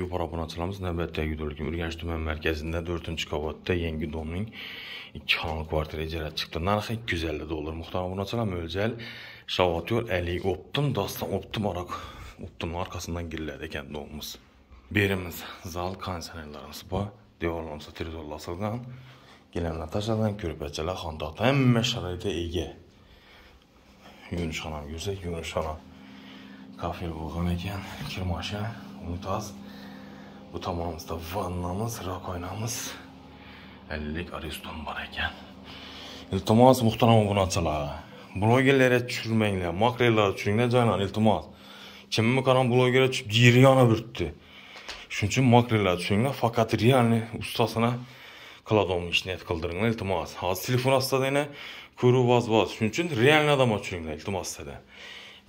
Yuxarı abunəçilərimiz növbətdəyə güdürlüyüm. Ürgənç tuman merkezinde 4-cü yengi yangi domning 2 xonali kvartira ijara chiqdi. Narxi 250 dollar. Muhtaram abunəçilar mo'ljal Şavatıyor, eli optum, Doston Optim oraq Optimning orqasidan giriladi ekan domimiz. Birimiz zal kondisionerlarimiz bor. Devorlarimiz tirzol asılgan. Gilamlar tashlagan, ko'rpachalar xondoqda hamma sharoitga ega. Yuvinish xonam yursa, yuvinish xonam kafel bo'lgan ekan, kirmosha, unitaz bu tamamızda vannamız, rakoynamız. 50 ariston bor ekan. Iltimos muhtaram obunachilar, blogerlarga tushirmanglar, makrellarga tushiringlar joyidan iltimos. Kimmi qaram blogerga tushib yeri yonib yuribdi. Shuning uchun makrellarga tushinglar, faqat realni ustasini qiladigan ishni niyat qildiringlar iltimos. Hozir telefon ostidagina ko'ruv vazvoz. Shuning Çünkü realni odamga tushinglar iltimos sizlardan.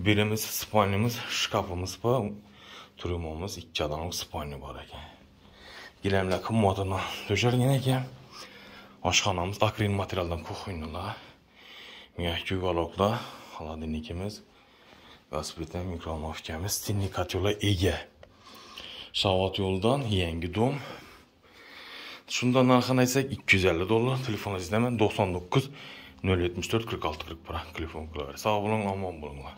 Belimiz, spalnimiz, şkafımız bor turumumuz adamın adamlıq spalni var ekan giləmləkın moduna döşəlgən ekan oshxonamiz akrilin materialdan kuxinula muyakki uvalokda xolodilnikimiz va splitdan mikromovkamiz stinli kotyola ega shavot yoldan yengi dom Şundan narxini aytsak 250 dollar telefon izlayman 99 074 46 41 telefon qilaver sog' bo'ling omon bo'linglar